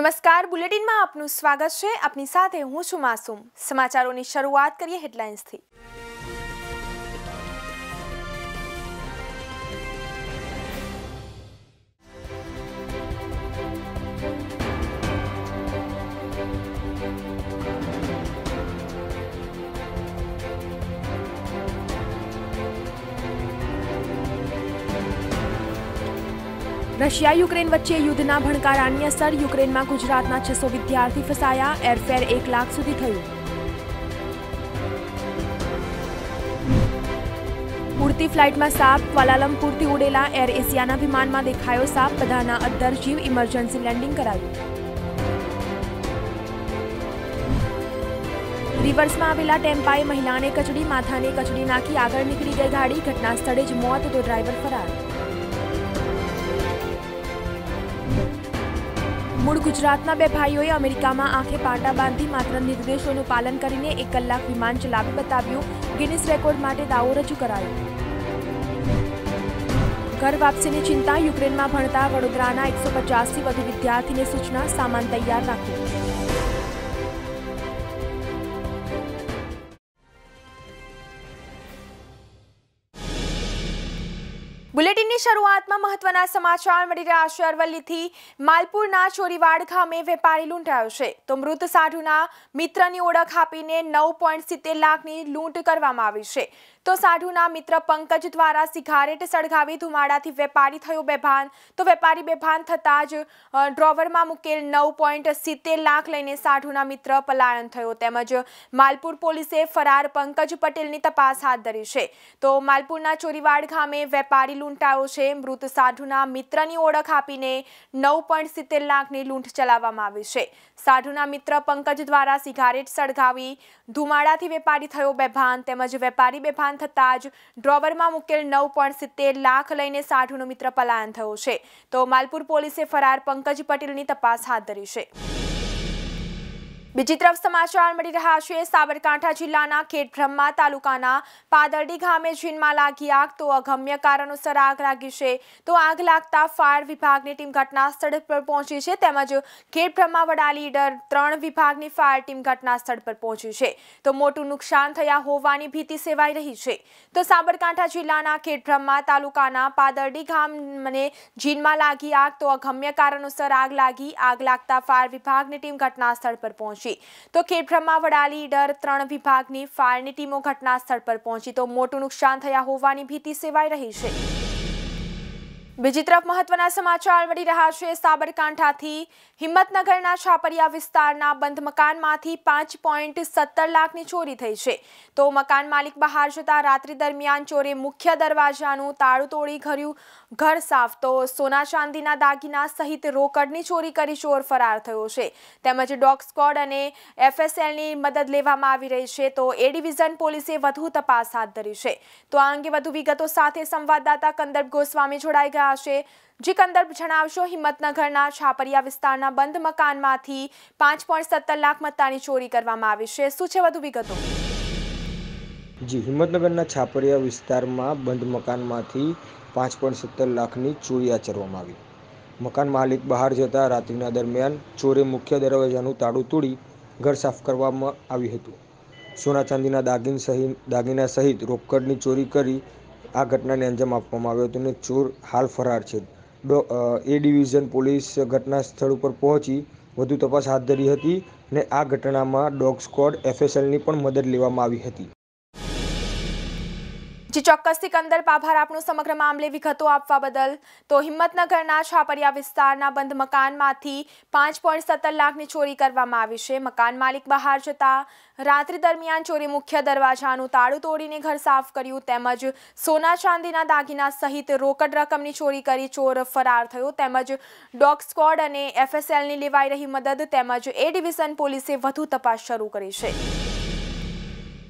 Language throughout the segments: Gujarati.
નમસ્કાર બુલેટિનમાં આપનું સ્વાગત છે આપની સાથે હું છું માસુમ સમાચારોની શરૂઆત કરીએ હેડલાઇન્સથી રશિયા યુક્રેન વચ્ચે યુદ્ધના ભણકારાની અસર યુક્રેનમાં ગુજરાતના છસો વિદ્યાર્થી ફસાયા એરફેર એક લાખ સુધી થયું ઉડતી ફ્લાઇટમાં સાપ ક્વાલાલમપુરથી ઉડેલા એર એશિયાના વિમાનમાં દેખાયો સાપ બધાના અદ્દર જીવ ઇમરજન્સી લેન્ડિંગ કરાયું રિવર્સમાં આવેલા ટેમ્પાએ મહિલાને કચડી માથાને કચડી નાખી આગળ નીકળી ગઈ ગાડી ઘટના સ્થળે જ મોત તો ડ્રાઈવર ફરાર મૂળ ગુજરાતના બે ભાઈઓએ અમેરિકામાં આંખે પાટા બાંધી માત્ર નિર્દેશોનું પાલન કરીને એક કલાક વિમાન ચલાવી બતાવ્યું ગિનિસ રેકોર્ડ માટે દાવો રજૂ કરાયો ઘર વાપસીની ચિંતા યુક્રેનમાં ભણતા વડોદરાના એકસો પચાસથી વધુ વિદ્યાર્થીને સૂચના સામાન તૈયાર રાખ્યો ની શરૂઆતમાં મહત્વના સમાચાર મળી રહ્યા છે અરવલ્લીથી માલપુરના ચોરીવાડ ગામે વેપારી લૂંટાયો છે તો મૃત સાઢુના મિત્રની ઓળખ આપીને નવ પોઈન્ટ સિત્તેર લાખની લૂંટ કરવામાં આવી છે તો સાઢુના મિત્ર પંકજ દ્વારા સિગારેટ સળગાવી ધુમાડાથી વેપારી થયો બેભાન તો વેપારી બેભાન થતાં જ ડ્રોવરમાં મૂકેલ નવ પોઈન્ટ સિત્તેર લાખ લઈને સાઢુના મિત્ર પલાયન થયો તેમજ માલપુર પોલીસે ફરાર પંકજ પટેલની તપાસ હાથ ધરી છે તો માલપુરના ચોરીવાડ ગામે વેપારી લૂંટાયો છે મૃત સાઢુના મિત્રની ઓળખ આપીને નવ પોઈન્ટ સિત્તેર લાખની લૂંટ ચલાવવામાં આવી છે સાઢુના મિત્ર પંકજ દ્વારા સિગારેટ સળગાવી ધુમાડાથી વેપારી થયો બેભાન તેમજ વેપારી બેભાન પલાયન થતાં જ ડ્રોવરમાં મુકેલ નવ પોઈન્ટ સિત્તેર લાખ લઈને સાઠુનો મિત્ર પલાયન થયું છે તો માલપુર પોલીસે ફરાર પંકજ પટેલની તપાસ હાથ ધરી છે બીજી તરફ સમાચાર મળી રહ્યા છે સાબરકાંઠા જિલ્લાના ખેડબ્રહ્મા તાલુકાના પાદરડી ગામે જીનમાં લાગી આગ તો અગમ્ય કારણોસર આગ લાગી છે તો આગ લાગતા ફાયર વિભાગની ટીમ ઘટના સ્થળ પર પહોંચી છે તેમજ ખેડબ્રહ્મા વડા લીડર ત્રણ વિભાગની ફાયર ટીમ ઘટના સ્થળ પર પહોંચી છે તો મોટું નુકસાન થયા હોવાની ભીતિ સેવાઈ રહી છે તો સાબરકાંઠા જિલ્લાના ખેડબ્રહ્મા તાલુકાના પાદરડી ગામને જીનમાં લાગી આગ તો અગમ્ય કારણોસર આગ લાગી આગ લાગતા ફાયર વિભાગની ટીમ ઘટના સ્થળ પર પહોંચી છે તો ખેડબ્રહ્મા વડાલી ડર ત્રણ વિભાગની ફાયરની ટીમો ઘટના સ્થળ પર પહોંચી તો મોટું નુકસાન થયા હોવાની ભીતિ સેવાઈ રહી છે બીજી તરફ મહત્વના સમાચાર મળી રહ્યા છે સાબરકાંઠાથી હિંમતનગરના છાપરિયા વિસ્તારના બંધ મકાનમાંથી પાંચ પોઈન્ટ સત્તર લાખની ચોરી થઈ છે તો મકાન માલિક બહાર જતા રાત્રિ દરમિયાન ચોરે મુખ્ય દરવાજાનું તાળું તોડી ઘર્યું ઘર સાફ તો સોના ચાંદીના દાગીના સહિત રોકડની ચોરી કરી ચોર ફરાર થયો છે તેમજ ડોગ સ્કોડ અને એફએસએલની મદદ લેવામાં આવી રહી છે તો એ ડિવિઝન પોલીસે વધુ તપાસ હાથ ધરી છે તો આ અંગે વધુ વિગતો સાથે સંવાદદાતા કંદર્પ ગોસ્વામી જોડાઈ ગયા રહ્યા જે કંદર્ભ જણાવશો હિંમતનગરના છાપરિયા વિસ્તારના બંધ મકાનમાંથી પાંચ પોઈન્ટ સત્તર લાખ મત્તાની ચોરી કરવામાં આવી છે શું છે વધુ વિગતો જી હિંમતનગરના છાપરિયા વિસ્તારમાં બંધ મકાનમાંથી પાંચ પોઈન્ટ સત્તર લાખની ચોરી આચરવામાં આવી મકાન માલિક બહાર જતા રાત્રિના દરમિયાન ચોરે મુખ્ય દરવાજાનું તાળું તોડી ઘર સાફ કરવામાં આવ્યું હતું સોના ચાંદીના દાગીન સહિત દાગીના સહિત રોકડની ચોરી કરી આ ઘટનાને અંજામ આપવામાં આવ્યો હતો અને ચોર હાલ ફરાર છે એ ડિવિઝન પોલીસ ઘટના સ્થળ ઉપર પહોંચી વધુ તપાસ હાથ ધરી હતી ને આ ઘટનામાં ડોગ સ્કોડ એફએસએલની પણ મદદ લેવામાં આવી હતી જે ચોક્કસથી કંદર્પ પાભાર આપણું સમગ્ર મામલે વિગતો આપવા બદલ તો હિંમતનગરના છાપરિયા વિસ્તારના બંધ મકાનમાંથી પાંચ પોઈન્ટ સત્તર લાખની ચોરી કરવામાં આવી છે મકાન માલિક બહાર જતા રાત્રિ દરમિયાન ચોરી મુખ્ય દરવાજાનું તાળું તોડીને ઘર સાફ કર્યું તેમજ સોના ચાંદીના દાગીના સહિત રોકડ રકમની ચોરી કરી ચોર ફરાર થયો તેમજ ડોગ સ્ક્વોડ અને એફએસએલની લેવાઈ રહી મદદ તેમજ એ ડિવિઝન પોલીસે વધુ તપાસ શરૂ કરી છે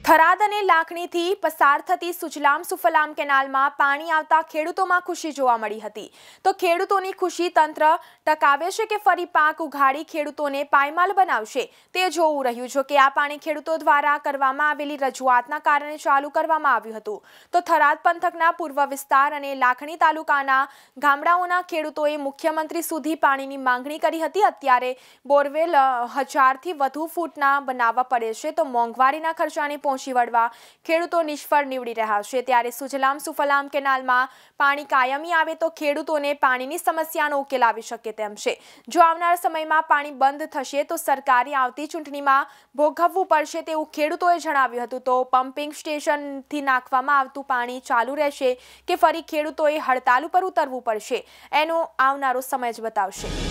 થરાદ અને લાખણીથી પસાર થતી સુજલામ સુફલામ કેનાલમાં પાણી આવતા ખેડૂતોમાં ખુશી જોવા મળી હતી તો ખેડૂતોની ખુશી તંત્ર ટકાવે છે કે ફરી પાક ઉઘાડી ખેડૂતોને પાયમાલ બનાવશે તે જોવું રહ્યું જો કે આ પાણી ખેડૂતો દ્વારા કરવામાં આવેલી રજૂઆતના કારણે ચાલુ કરવામાં આવ્યું હતું તો થરાદ પંથકના પૂર્વ વિસ્તાર અને લાખણી તાલુકાના ગામડાઓના ખેડૂતોએ મુખ્યમંત્રી સુધી પાણીની માંગણી કરી હતી અત્યારે બોરવેલ હજારથી વધુ ફૂટના બનાવવા પડે છે તો મોંઘવારીના ખર્ચાને પહોંચી શિવાડવા ખેડૂતો નિષ્ફળ નીવડી રહ્યા છે ત્યારે સુજલામ સુફલામ કેનાલમાં પાણી કાયમી આવે તો ખેડૂતોને પાણીની સમસ્યાઓ ઉકેલાવી શકે તેમ છે જો આવનારા સમયમાં પાણી બંધ થશે તો સરકારી આવતી ચૂંટણીમાં ભોગવવું પડશે તેવું ખેડૂતોએ જણાવ્યું હતું તો પમ્પિંગ સ્ટેશનથી નાખવામાં આવતું પાણી ચાલુ રહેશે કે ફરી ખેડૂતોએ હડતાલ પર उतरવું પડશે એનો આવનારો સમય જ બતાવશે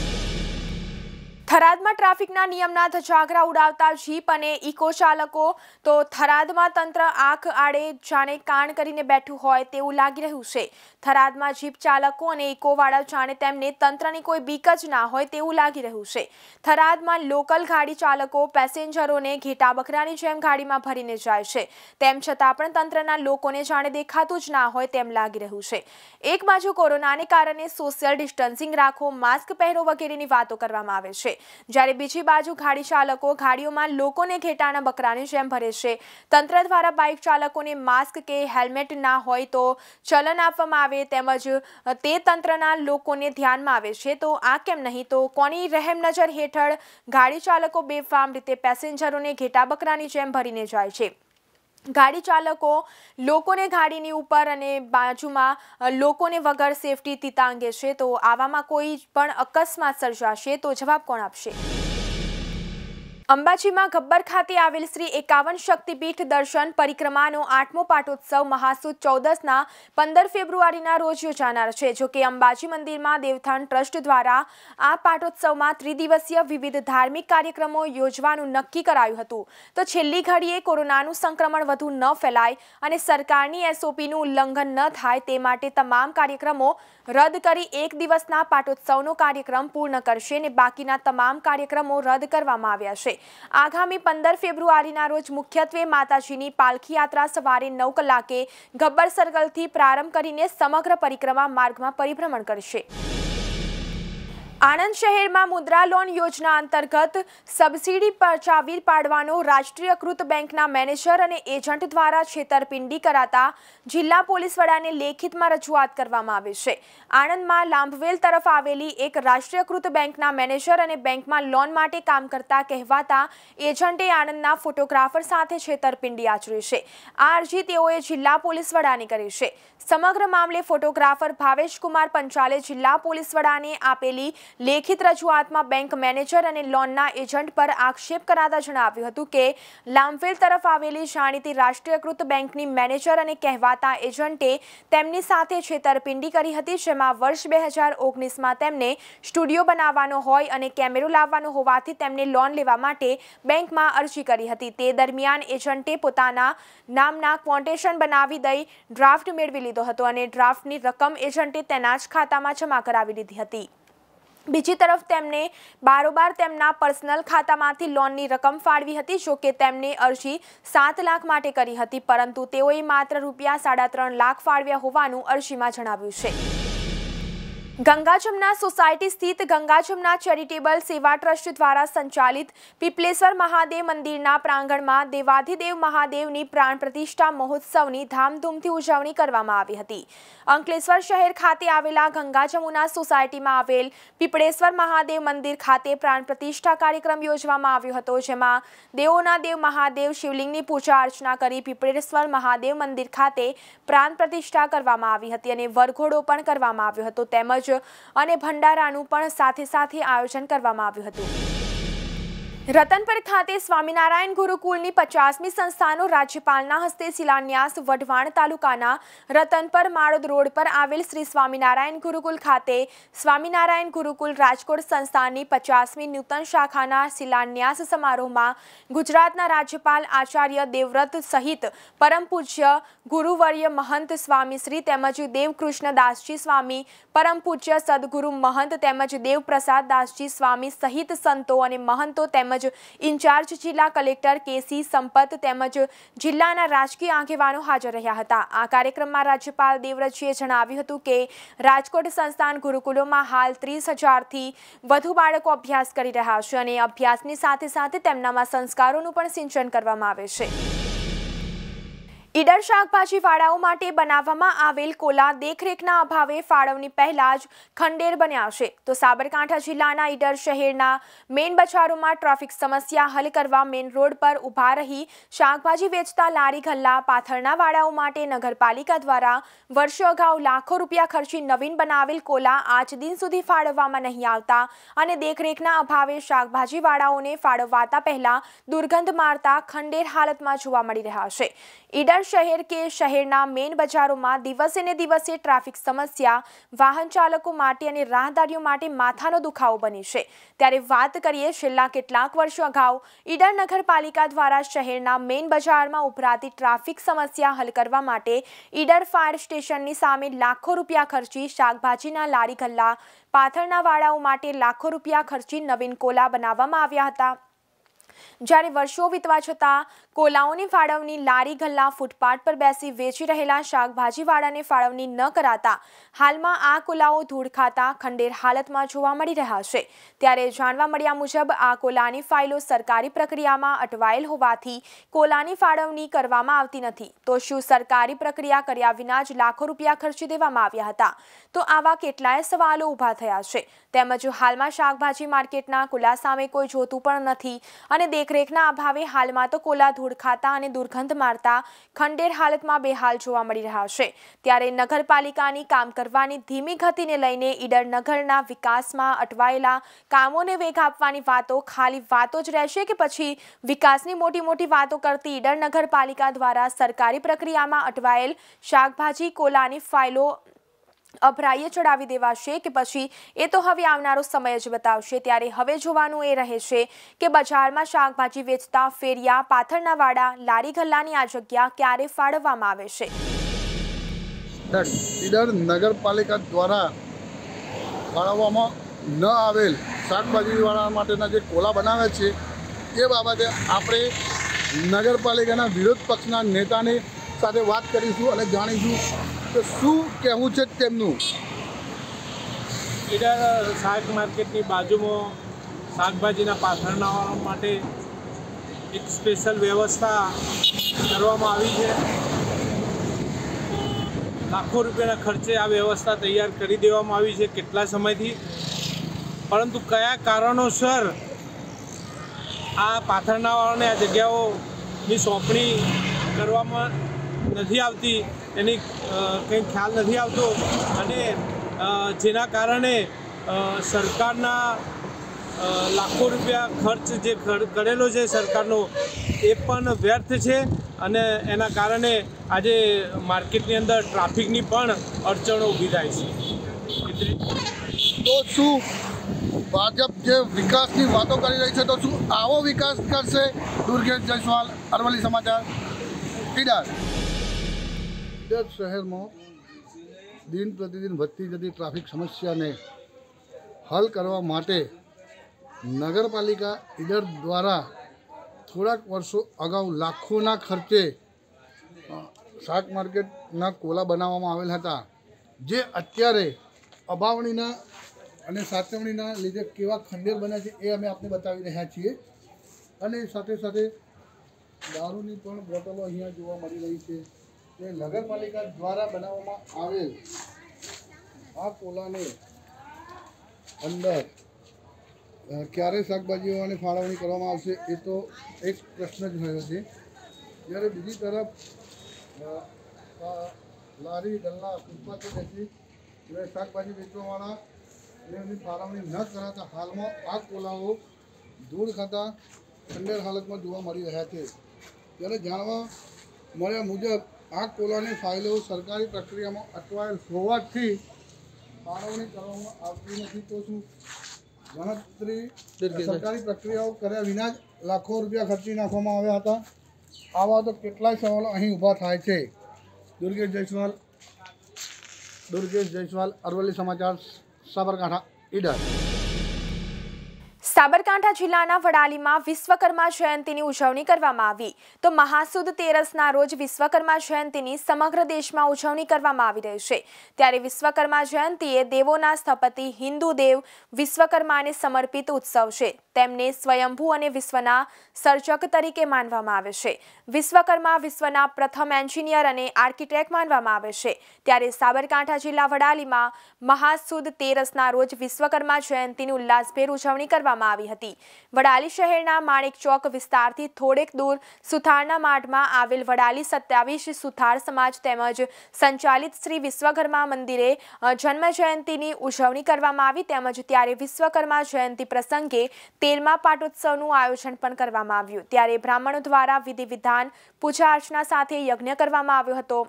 થરાદમાં ટ્રાફિકના નિયમના ધજાગરા ઉડાવતા જીપ અને ઇકો ચાલકો તો થરાદમાં તંત્ર આંખ આડે જાણે કાણ કરીને બેઠું હોય તેવું લાગી રહ્યું છે થરાદમાં જીપ ચાલકો અને ઇકોવાળા જાણે તેમને તંત્રની કોઈ બીક જ ના હોય તેવું લાગી રહ્યું છે થરાદમાં લોકલ ગાડી ચાલકો પેસેન્જરોને ઘેટા બકરાની જેમ ગાડીમાં ભરીને જાય છે તેમ છતાં પણ તંત્રના લોકોને જાણે દેખાતું જ ના હોય તેમ લાગી રહ્યું છે એક બાજુ કોરોનાને કારણે સોશિયલ ડિસ્ટન્સિંગ રાખો માસ્ક પહેરો વગેરેની વાતો કરવામાં આવે છે જ્યારે બીજી બાજુ ગાડી ચાલકો ગાડીઓમાં લોકોને ઘેટાના બકરાની જેમ ભરે છે તંત્ર દ્વારા બાઇક ચાલકોને માસ્ક કે હેલ્મેટ ના હોય તો ચલન આપવામાં આવે તેમજ તે તંત્રના લોકોને ધ્યાનમાં આવે છે તો આ કેમ નહીં તો કોની રહેમ નજર હેઠળ ગાડી ચાલકો બેફામ રીતે પેસેન્જરોને ઘેટા બકરાની જેમ ભરીને જાય છે ગાડી ચાલકો લોકોને ગાડીની ઉપર અને બાજુમાં લોકોને વગર સેફટી તીતા અંગે છે તો આવામાં કોઈ પણ અકસ્માત સર્જાશે તો જવાબ કોણ આપશે અંબાજીમાં ગબ્બર ખાતે આવેલ શ્રી એકાવન શક્તિપીઠ દર્શન પરિક્રમાનો આઠમો પાટોત્સવ મહાસુદ ચૌદસના પંદર ફેબ્રુઆરીના રોજ યોજાનાર છે જોકે અંબાજી મંદિરમાં દેવથાન ટ્રસ્ટ દ્વારા આ પાટોત્સવમાં ત્રિદિવસીય વિવિધ ધાર્મિક કાર્યક્રમો યોજવાનું નક્કી કરાયું હતું તો છેલ્લી ઘડીએ કોરોનાનું સંક્રમણ વધુ ન ફેલાય અને સરકારની એસઓપીનું ઉલ્લંઘન ન થાય તે માટે તમામ કાર્યક્રમો રદ કરી એક દિવસના પાટોત્સવનો કાર્યક્રમ પૂર્ણ કરશે અને બાકીના તમામ કાર્યક્રમો રદ કરવામાં આવ્યા છે આગામી પંદર ફેબ્રુઆરીના રોજ મુખ્યત્વે માતાજીની પાલખી યાત્રા સવારે નવ કલાકે ગબ્બર સર્કલથી પ્રારંભ કરીને સમગ્ર પરિક્રમા માર્ગમાં પરિભ્રમણ કરશે આણંદ શહેરમાં મુદ્રા લોન યોજના અંતર્ગત સબસિડી પર ચાવી પાડવાનો રાષ્ટ્રીયકૃત બેંકના મેનેજર અને એજન્ટ દ્વારા છેતરપિંડી કરાતા જિલ્લા પોલીસ વડાને લેખિતમાં રજૂઆત કરવામાં આવી છે આણંદમાં લાંભવેલ તરફ આવેલી એક રાષ્ટ્રીયકૃત બેંકના મેનેજર અને બેંકમાં લોન માટે કામ કરતા કહેવાતા એજન્ટે આણંદના ફોટોગ્રાફર સાથે છેતરપિંડી આચરી છે આ અરજી તેઓએ જિલ્લા પોલીસ વડાને કરી છે સમગ્ર મામલે ફોટોગ્રાફર ભાવેશકુમાર પંચાલે જિલ્લા પોલીસ વડાને આપેલી લેખિત રજૂઆતમાં બેંક મેનેજર અને લોનના એજન્ટ પર આક્ષેપ કરાતા જણાવ્યું હતું કે લામફેલ તરફ આવેલી જાણીતી રાષ્ટ્રીયકૃત બેંકની મેનેજર અને કહેવાતા એજન્ટે તેમની સાથે છેતરપિંડી કરી હતી જેમાં વર્ષ બે હજાર ઓગણીસમાં તેમને સ્ટુડિયો બનાવવાનો હોય અને કેમેરો લાવવાનો હોવાથી તેમને લોન લેવા માટે બેંકમાં અરજી કરી હતી તે દરમિયાન એજન્ટે પોતાના નામના ક્વોન્ટેશન બનાવી દઈ ડ્રાફ્ટ મેળવી લીધો હતો અને ડ્રાફ્ટની રકમ એજન્ટે તેના જ ખાતામાં જમા કરાવી લીધી હતી બીજી તરફ તેમણે બારોબાર તેમના પર્સનલ ખાતામાંથી લોનની રકમ ફાળવી હતી જો કે તેમણે અરજી સાત લાખ માટે કરી હતી પરંતુ તેઓએ માત્ર રૂપિયા સાડા ત્રણ લાખ ફાળવ્યા હોવાનું અરજીમાં જણાવ્યું છે ગંગાજમના સોસાયટી સ્થિત ગંગાજમના ચેરિટેબલ સેવા ટ્રસ્ટ દ્વારા સંચાલિત પીપલેશ્વર મહાદેવ મંદિરના પ્રાંગણમાં દેવાધિદેવ મહાદેવની પ્રાણ પ્રતિષ્ઠા મહોત્સવની ધામધૂમથી ઉજવણી કરવામાં આવી હતી અંકલેશ્વર શહેર ખાતે આવેલા ગંગાજમુના સોસાયટીમાં આવેલ પીપળેશ્વર મહાદેવ મંદિર ખાતે પ્રાણ પ્રતિષ્ઠા કાર્યક્રમ યોજવામાં આવ્યો હતો જેમાં દેવોના દેવ મહાદેવ શિવલિંગની પૂજા અર્ચના કરી પીપળેશ્વર મહાદેવ મંદિર ખાતે પ્રાણ પ્રતિષ્ઠા કરવામાં આવી હતી અને વરઘોડો પણ કરવામાં આવ્યો હતો તેમજ ભોજ અને ભંડારાનું પણ સાથે સાથે આયોજન કરવામાં આવ્યું હતું રતનપર ખાતે સ્વામિનારાયણ ગુરુકુલની પચાસમી સંસ્થાનો રાજ્યપાલના હસ્તે શિલાન્યાસ વઢવાણ તાલુકાના રતનપર માળોદ રોડ પર આવેલ શ્રી સ્વામિનારાયણ ગુરુકુલ ખાતે સ્વામિનારાયણ ગુરુકુલ રાજકોટ સંસ્થાની પચાસમી નૂતન શાખાના શિલાન્યાસ સમારોહમાં ગુજરાતના રાજ્યપાલ આચાર્ય દેવવ્રત સહિત પરમ પૂજ્ય ગુરુવર્ય મહંત સ્વામીશ્રી તેમજ દેવકૃષ્ણદાસજી સ્વામી પરમ પૂજ્ય સદગુરુ મહંત તેમજ દેવપ્રસાદ દાસજી સ્વામી સહિત સંતો અને મહંતો તેમજ તેમજ ઇન્ચાર્જ જિલ્લા કલેક્ટર કેસી સંપત તેમજ જિલ્લાના રાજકીય આગેવાનો હાજર રહ્યા હતા આ કાર્યક્રમમાં રાજ્યપાલ દેવવ્રતજીએ જણાવ્યું હતું કે રાજકોટ સંસ્થાન ગુરુકુલોમાં હાલ ત્રીસ હજારથી વધુ બાળકો અભ્યાસ કરી રહ્યા છે અને અભ્યાસની સાથે સાથે તેમનામાં સંસ્કારોનું પણ સિંચન કરવામાં આવે છે ઈડર શાકભાજી વાળાઓ માટે બનાવવામાં આવેલ કોલા દેખરેખના અભાવે ફાળવણી પહેલા જ ખંડેર બન્યા છે તો સાબરકાંઠા જિલ્લાના ઈડર શહેરના મેન બજારોમાં ટ્રાફિક સમસ્યા હલ કરવા મેન રોડ પર ઊભા રહી શાકભાજી વેચતા લારી ગલ્લા પાથરના વાળાઓ માટે નગરપાલિકા દ્વારા વર્ષો અગાઉ લાખો રૂપિયા ખર્ચી નવીન બનાવેલ કોલા આજ દિન સુધી ફાળવવામાં નહીં આવતા અને દેખરેખના અભાવે શાકભાજી વાળાઓને ફાળવવાતા પહેલા દુર્ગંધ મારતા ખંડેર હાલતમાં જોવા મળી રહ્યા છે ઈડર શહેર કે શહેરના મેઇન બજારોમાં દિવસે ને દિવસે ટ્રાફિક સમસ્યા વાહન ચાલકો માટે અને રાહદારીઓ માટે માથાનો દુખાવો બની છે ત્યારે વાત કરીએ છેલ્લા કેટલાક વર્ષો અગાઉ ઈડર નગરપાલિકા દ્વારા શહેરના મેઇન બજારમાં ઉભરાતી ટ્રાફિક સમસ્યા હલ કરવા માટે ઈડર ફાયર સ્ટેશનની સામે લાખો રૂપિયા ખર્ચી શાકભાજીના લારી ગલ્લા પાથરના વાળાઓ માટે લાખો રૂપિયા ખર્ચી નવીન કોલા બનાવવામાં આવ્યા હતા જ્યારે વર્ષો વીતવા છતાં કોલાઓની ફાળવણી લારી ગલ્લા ફૂટપાથ પર બેસી વેચી રહેલા શાકભાજીવાળાને ફાળવણી ન કરાતા હાલમાં આ કોલાઓ ધૂળ ખાતા ખંડેર હાલતમાં જોવા મળી રહ્યા છે ત્યારે જાણવા મળ્યા મુજબ આ કોલાની ફાઇલો સરકારી પ્રક્રિયામાં અટવાયેલ હોવાથી કોલાની ફાળવણી કરવામાં આવતી નથી તો શું સરકારી પ્રક્રિયા કર્યા વિના જ લાખો રૂપિયા ખર્ચી દેવામાં આવ્યા હતા તો આવા કેટલાય સવાલો ઊભા થયા છે તેમજ હાલમાં શાકભાજી માર્કેટના કોલા સામે કોઈ જોતું પણ નથી અને અને દેખરેખના અભાવે હાલમાં તો કોલા ધૂળ ખાતા અને દુર્ગંધ મારતા ખંડેર હાલતમાં બેહાલ જોવા મળી રહ્યા છે ત્યારે નગરપાલિકાની કામ કરવાની ધીમી ગતિને લઈને ઈડર નગરના વિકાસમાં અટવાયેલા કામોને વેગ આપવાની વાતો ખાલી વાતો જ રહેશે કે પછી વિકાસની મોટી મોટી વાતો કરતી ઈડર નગરપાલિકા દ્વારા સરકારી પ્રક્રિયામાં અટવાયેલ શાકભાજી કોલાની ફાઇલો અભરાઈએ ચડાવી દેવાશે કે પછી એ તો હવે આવનારો સમય જ બતાવશે ત્યારે હવે જોવાનું એ રહેશે કે બજારમાં શાકભાજી વેચતા ફેરિયા પાથરના વાડા લારી ગલ્લાની આ જગ્યા ક્યારે ફાળવવામાં આવે છે નગરપાલિકા દ્વારા ફાળવવામાં ન આવેલ શાકભાજીવાળા માટેના જે કોલા બનાવે છે એ બાબતે આપણે નગરપાલિકાના વિરોધ પક્ષના નેતાની સાથે વાત કરીશું અને જાણીશું તો શું કહેવું છે તેમનું ઈડા શાક માર્કેટની બાજુમાં શાકભાજીના પાથરણા માટે એક સ્પેશિયલ વ્યવસ્થા કરવામાં આવી છે લાખો રૂપિયાના ખર્ચે આ વ્યવસ્થા તૈયાર કરી દેવામાં આવી છે કેટલા સમયથી પરંતુ કયા કારણોસર આ પાથરણાવાળાને આ જગ્યાઓની સોંપણી કરવામાં નથી આવતી એની કંઈ ખ્યાલ નથી આવતો અને જેના કારણે સરકારના લાખો રૂપિયા ખર્ચ જે કરેલો છે સરકારનો એ પણ વ્યર્થ છે અને એના કારણે આજે માર્કેટની અંદર ટ્રાફિકની પણ અડચણો ઊભી થાય છે તો શું ભાજપ જે વિકાસની વાતો કરી રહી છે તો શું આવો વિકાસ કરશે દુર્ગેશ જયસ્વાલ અરવલ્લી સમાચાર ઈડાર બોટાદ શહેરમાં દિન પ્રતિદિન વધતી જતી ટ્રાફિક સમસ્યાને હલ કરવા માટે નગરપાલિકા ઈડર દ્વારા થોડાક વર્ષો અગાઉ લાખોના ખર્ચે શાક માર્કેટના કોલા બનાવવામાં આવેલ હતા જે અત્યારે અભાવણીના અને સાચવણીના લીધે કેવા ખંડેર બન્યા છે એ અમે આપને બતાવી રહ્યા છીએ અને સાથે સાથે દારૂની પણ બોટલો અહીંયા જોવા મળી રહી છે કે નગરપાલિકા દ્વારા બનાવવામાં આવેલ આ કોલાને અંદર ક્યારે શાકભાજીઓની ફાળવણી કરવામાં આવશે એ તો એક પ્રશ્ન જ રહ્યો છે જ્યારે બીજી તરફ લારી ગલ્લા ફૂટપાથો બેસી એટલે શાકભાજી વેચવાવાળા એમની ફાળવણી ન કરાતા હાલમાં આ કોલાઓ દૂર ખાતા ખંડેર હાલતમાં જોવા મળી રહ્યા છે ત્યારે જાણવા મળ્યા મુજબ આ કોલાની ફાઇલો સરકારી પ્રક્રિયામાં અટવાયેલ હોવાથી ફાળવણી કરવામાં આવતી નથી તો શું ગણતરી સરકારી પ્રક્રિયાઓ કર્યા વિના જ લાખો રૂપિયા ખર્ચી નાખવામાં આવ્યા હતા આવા તો કેટલાય સવાલો અહીં ઊભા થાય છે દુર્ગેશ જયસવાલ દુર્ગેશ જયસવાલ અરવલ્લી સમાચાર સાબરકાંઠા ઈડર સાબરકાંઠા જિલ્લાના વડાલીમાં વિશ્વકર્મા જયંતિની ઉજવણી કરવામાં આવી તો મહાસુદ તેરસના રોજ વિશ્વકર્મા જયંતિની સમગ્ર દેશમાં ઉજવણી કરવામાં આવી રહી છે ત્યારે વિશ્વકર્મા જયંતિએ દેવોના સ્થપતિ હિન્દુ દેવ વિશ્વકર્માને સમર્પિત ઉત્સવ છે તેમને સ્વયંભૂ અને વિશ્વના સર્જક તરીકે માનવામાં આવે છે વિશ્વકર્મા વિશ્વના પ્રથમ એન્જિનિયર અને આર્કિટેક્ટ માનવામાં આવે છે ત્યારે સાબરકાંઠા જિલ્લા વડાલીમાં મહાસુદ તેરસના રોજ વિશ્વકર્મા જયંતિની ઉલ્લાસભેર ઉજવણી કરવામાં આવી હતી વડાલી શહેરના માણેક ચોક વિસ્તારથી થોડેક દૂર સુથારના માઠમાં આવેલ વડાલી સત્યાવીસ સુથાર સમાજ તેમજ સંચાલિત શ્રી વિશ્વકર્મા મંદિરે જન્મ જન્મજયંતિની ઉજવણી કરવામાં આવી તેમજ ત્યારે વિશ્વકર્મા જયંતિ પ્રસંગે તેરમા પાટોત્સવનું આયોજન પણ કરવામાં આવ્યું ત્યારે બ્રાહ્મણો દ્વારા વિધિ વિધાન પૂજા અર્ચના સાથે યજ્ઞ કરવામાં આવ્યો હતો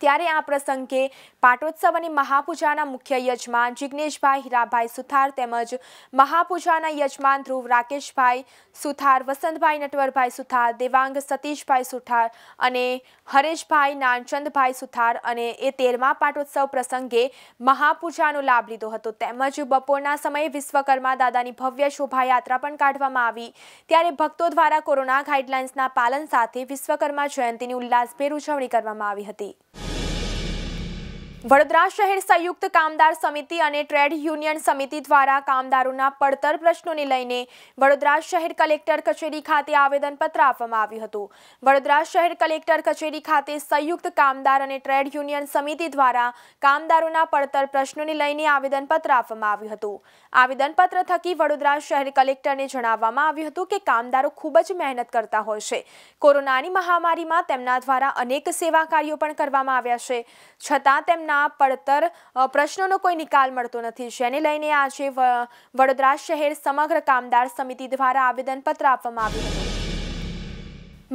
ત્યારે આ પ્રસંગે પાટોત્સવ અને મહાપૂજાના મુખ્ય યજમાન જિગ્નેશભાઈ હીરાભાઈ સુથાર તેમજ મહાપૂજાના યજમાન ધ્રુવ રાકેશભાઈ સુથાર વસંતભાઈ નટવરભાઈ સુથાર દેવાંગ સતીશભાઈ સુથાર અને હરેશભાઈ નાનચંદભાઈ સુથાર અને એ તેરમા પાટોત્સવ પ્રસંગે મહાપૂજાનો લાભ લીધો હતો તેમજ બપોરના સમયે વિશ્વકર્મા દાદાની ભવ્ય શોભાયાત્રા પણ કાઢવામાં આવી ત્યારે ભક્તો દ્વારા કોરોના ગાઈડલાઇન્સના પાલન સાથે વિશ્વકર્મા જયંતિની ઉલ્લાસભેર ઉજવણી કરવામાં આવી હતી વડોદરા શહેર સંયુક્ત કામદાર સમિતિ અને ટ્રેડ યુનિયન સમિતિ દ્વારા કામદારોના પડતર પ્રશ્નોને લઈને વડોદરા શહેર કલેક્ટર કચેરી ખાતે આવેદનપત્ર આપવામાં આવ્યું હતું વડોદરા શહેર કલેક્ટર કચેરી ખાતે સંયુક્ત કામદાર અને ટ્રેડ યુનિયન સમિતિ દ્વારા કામદારોના પડતર પ્રશ્નોને લઈને આવેદનપત્ર આપવામાં આવ્યું હતું આવેદનપત્ર થકી વડોદરા શહેર કલેક્ટરને જણાવવામાં આવ્યું હતું કે કામદારો ખૂબ જ મહેનત કરતા હોય છે કોરોનાની મહામારીમાં તેમના દ્વારા અનેક સેવા કાર્યો પણ કરવામાં આવ્યા છે છતાં તેમના વિસ્તારના પડતર પ્રશ્નોનો કોઈ નિકાલ મળતો નથી જેને લઈને આજે વડોદરા શહેર સમગ્ર કામદાર સમિતિ દ્વારા આવેદનપત્ર આપવામાં આવ્યું હતું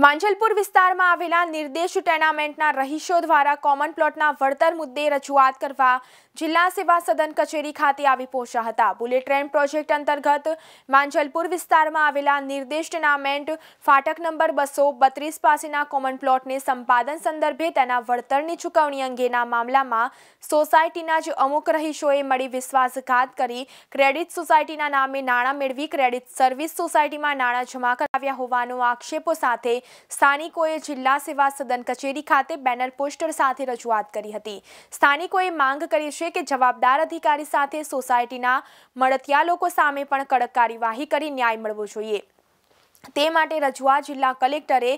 માંજલપુર વિસ્તારમાં આવેલા નિર્દેશ ટેનામેન્ટના રહીશો દ્વારા કોમન પ્લોટના વળતર મુદ્દે રજૂઆત કરવા જિલ્લા સેવા સદન કચેરી ખાતે આવી પહોંચ્યા હતા બુલેટ ટ્રેન પ્રોજેક્ટ અંતર્ગત માંજલપુર વિસ્તારમાં આવેલા નિર્દેશ ટેનામેન્ટ ફાટક નંબર બસો બત્રીસ પાસેના કોમન પ્લોટને સંપાદન સંદર્ભે તેના વળતરની ચૂકવણી અંગેના મામલામાં સોસાયટીના જ અમુક રહીશોએ મળી વિશ્વાસઘાત કરી ક્રેડિટ સોસાયટીના નામે નાણાં મેળવી ક્રેડિટ સર્વિસ સોસાયટીમાં નાણાં જમા કરાવ્યા હોવાનો આક્ષેપો સાથે સ્થાનિકોએ જિલ્લા સેવા સદન કચેરી ખાતે બેનર પોસ્ટર સાથે રજૂઆત કરી હતી સ્થાનિકોએ માંગ કરી છે કે જવાબદાર અધિકારી સાથે સોસાયટીના મળતિયા લોકો સામે પણ કડક કાર્યવાહી કરી ન્યાય મળવો જોઈએ તે માટે રજૂઆત જિલ્લા કલેક્ટરે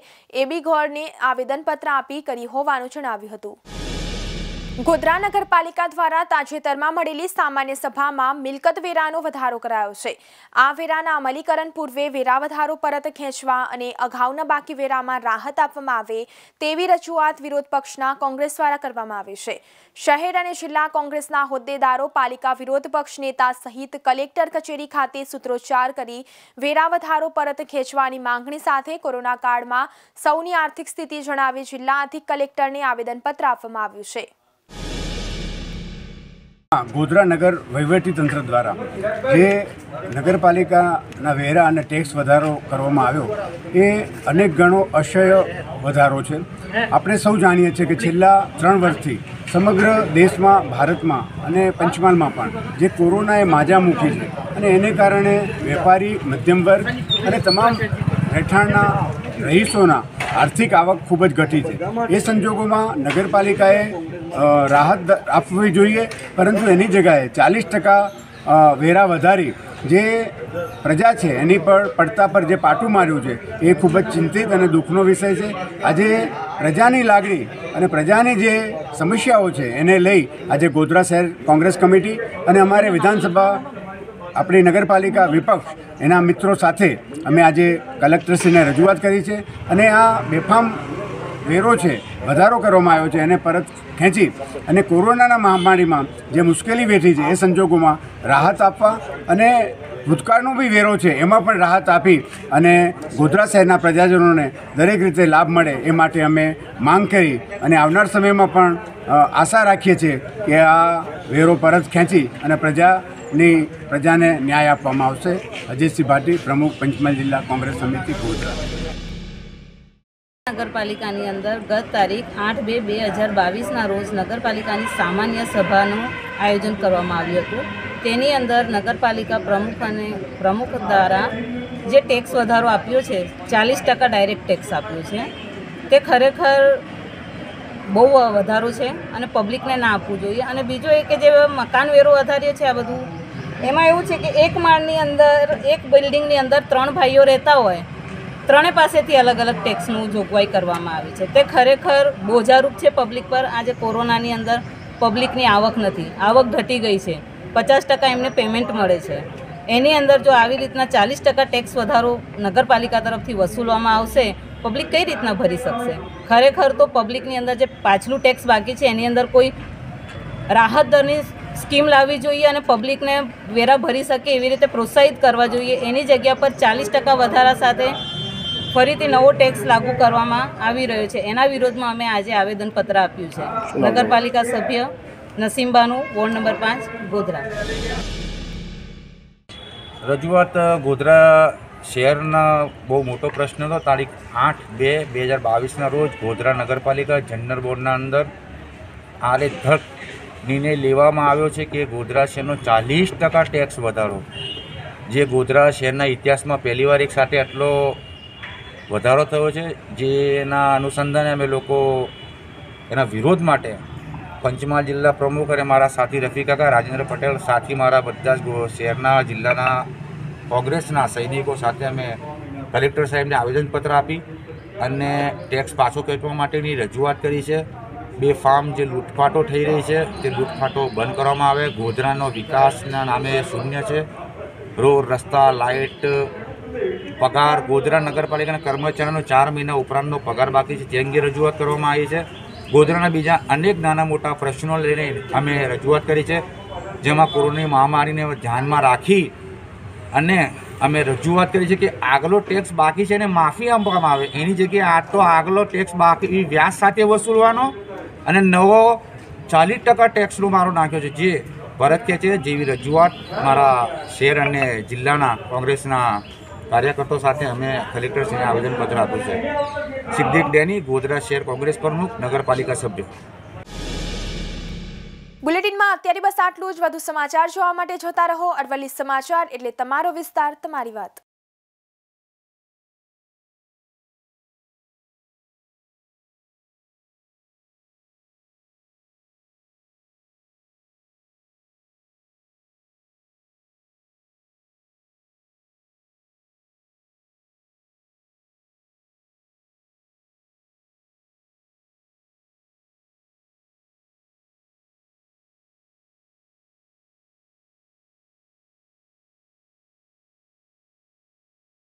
એબી ઘોરને આવેદનપત્ર આપી કરી હોવાનું જણાવ્યું હતું ગોધરા નગરપાલિકા દ્વારા તાજેતરમાં મળેલી સામાન્ય સભામાં મિલકત વેરાનો વધારો કરાયો છે આ વેરાના અમલીકરણ પૂર્વે વેરા વધારો પરત ખેંચવા અને અગાઉના બાકી વેરામાં રાહત આપવામાં આવે તેવી રજૂઆત વિરોધ પક્ષના કોંગ્રેસ દ્વારા કરવામાં આવી છે શહેર અને જિલ્લા કોંગ્રેસના હોદ્દેદારો પાલિકા વિરોધ પક્ષ નેતા સહિત કલેક્ટર કચેરી ખાતે સૂત્રોચ્ચાર કરી વેરા વધારો પરત ખેંચવાની માંગણી સાથે કોરોના કાળમાં સૌની આર્થિક સ્થિતિ જણાવી જિલ્લા અધિક કલેક્ટરને આવેદનપત્ર આપવામાં આવ્યું છે ગોધરા નગર તંત્ર દ્વારા જે નગરપાલિકાના વેરા અને ટેક્સ વધારો કરવામાં આવ્યો એ અનેક ગણો અશય વધારો છે આપણે સૌ જાણીએ છીએ કે છેલ્લા ત્રણ વર્ષથી સમગ્ર દેશમાં ભારતમાં અને પંચમહાલમાં પણ જે કોરોનાએ માજા મૂકી છે અને એને કારણે વેપારી મધ્યમ વર્ગ અને તમામ રહેઠાણના રહીશોના આર્થિક આવક ખૂબ જ ઘટી છે એ સંજોગોમાં નગરપાલિકાએ રાહત આપવી જોઈએ પરંતુ એની જગાએ ચાલીસ ટકા વેરા વધારી જે પ્રજા છે એની પર પડતા પર જે પાટું માર્યું છે એ ખૂબ જ ચિંતિત અને દુઃખનો વિષય છે આજે પ્રજાની લાગણી અને પ્રજાની જે સમસ્યાઓ છે એને લઈ આજે ગોધરા શહેર કોંગ્રેસ કમિટી અને અમારે વિધાનસભા આપણી નગરપાલિકા વિપક્ષ એના મિત્રો સાથે અમે આજે કલેક્ટરશ્રીને રજૂઆત કરી છે અને આ બેફામ વેરો છે વધારો કરવામાં આવ્યો છે એને પરત ખેંચી અને કોરોનાના મહામારીમાં જે મુશ્કેલી વેઠી છે એ સંજોગોમાં રાહત આપવા અને ભૂતકાળનો બી વેરો છે એમાં પણ રાહત આપી અને ગોધરા શહેરના પ્રજાજનોને દરેક રીતે લાભ મળે એ માટે અમે માંગ કરી અને આવનાર સમયમાં પણ આશા રાખીએ છીએ કે આ વેરો પરત ખેંચી અને પ્રજાની પ્રજાને ન્યાય આપવામાં આવશે અજયસિંહ ભાટી પ્રમુખ પંચમહાલ જિલ્લા કોંગ્રેસ સમિતિ ગોધરા નગરપાલિકાની અંદર ગત તારીખ આઠ બે બે હજાર બાવીસના રોજ નગરપાલિકાની સામાન્ય સભાનું આયોજન કરવામાં આવ્યું હતું તેની અંદર નગરપાલિકા પ્રમુખ અને પ્રમુખ દ્વારા જે ટેક્સ વધારો આપ્યો છે ચાલીસ ટકા ડાયરેક્ટ ટેક્સ આપ્યો છે તે ખરેખર બહુ વધારો છે અને પબ્લિકને ના આપવું જોઈએ અને બીજો એ કે જે મકાન વેરો વધાર્યો છે આ બધું એમાં એવું છે કે એક માળની અંદર એક બિલ્ડિંગની અંદર ત્રણ ભાઈઓ રહેતા હોય ત્રણે પાસેથી અલગ અલગ ટેક્સનું જોગવાઈ કરવામાં આવી છે તે ખરેખર બોજારૂપ છે પબ્લિક પર આજે કોરોનાની અંદર પબ્લિકની આવક નથી આવક ઘટી ગઈ છે પચાસ ટકા એમને પેમેન્ટ મળે છે એની અંદર જો આવી રીતના ચાલીસ ટકા ટેક્સ વધારો નગરપાલિકા તરફથી વસૂલવામાં આવશે પબ્લિક કઈ રીતના ભરી શકશે ખરેખર તો પબ્લિકની અંદર જે પાછલું ટેક્સ બાકી છે એની અંદર કોઈ રાહત દરની સ્કીમ લાવવી જોઈએ અને પબ્લિકને વેરા ભરી શકે એવી રીતે પ્રોત્સાહિત કરવા જોઈએ એની જગ્યા પર ચાલીસ ટકા વધારા સાથે ફરીથી નવો ટેક્સ લાગુ કરવામાં આવી રહ્યો છે એના વિરોધમાં અમે આજે આવેદનપત્ર આપ્યું છે નગરપાલિકા સભ્ય નસીમબાનું વોર્ડ નંબર પાંચ ગોધરા રજૂઆત ગોધરા શહેરના બહુ મોટો પ્રશ્ન હતો તારીખ આઠ બે બે હજાર બાવીસના રોજ ગોધરા નગરપાલિકા જનરલ બોર્ડના અંદર આરે ધક નિર્ણય લેવામાં આવ્યો છે કે ગોધરા શહેરનો ચાલીસ ટકા ટેક્સ વધારો જે ગોધરા શહેરના ઇતિહાસમાં પહેલીવાર એક સાથે આટલો વધારો થયો છે જેના અનુસંધાને અમે લોકો એના વિરોધ માટે પંચમહાલ જિલ્લા પ્રમુખ અને મારા સાથી રફીકાકા રાજેન્દ્ર પટેલ સાથી મારા બધા જ શહેરના જિલ્લાના કોંગ્રેસના સૈનિકો સાથે અમે કલેક્ટર સાહેબને આવેદનપત્ર આપી અને ટેક્સ પાછો ખેંચવા માટેની રજૂઆત કરી છે બે ફાર્મ જે લૂંટફાટો થઈ રહી છે તે લૂંટફાટો બંધ કરવામાં આવે ગોધરાનો વિકાસના નામે શૂન્ય છે રોડ રસ્તા લાઇટ પગાર ગોધરા નગરપાલિકાના કર્મચારીઓનો ચાર મહિના ઉપરાંતનો પગાર બાકી છે તે અંગે રજૂઆત કરવામાં આવી છે ગોધરાના બીજા અનેક નાના મોટા પ્રશ્નો લઈને અમે રજૂઆત કરી છે જેમાં કોરોનાની મહામારીને ધ્યાનમાં રાખી અને અમે રજૂઆત કરી છે કે આગલો ટેક્સ બાકી છે એને માફી આપવામાં આવે એની જગ્યાએ આ તો આગલો ટેક્સ બાકી વ્યાજ સાથે વસૂલવાનો અને નવો ચાલીસ ટકા ટેક્સનો મારો નાખ્યો છે જે ભરત કહે છે જેવી રજૂઆત મારા શહેર અને જિલ્લાના કોંગ્રેસના કાર્યકર્તાઓ સાથે અમે કલેક્ટરશ્રીને આવેદનપત્ર આપ્યું છે સિદ્દીક ડેની ગોધરા શહેર કોંગ્રેસ પ્રમુખ નગરપાલિકા સભ્ય બુલેટિનમાં અત્યારે બસ આટલું જ વધુ સમાચાર જોવા માટે જોતા રહો અરવલ્લી સમાચાર એટલે તમારો વિસ્તાર તમારી વાત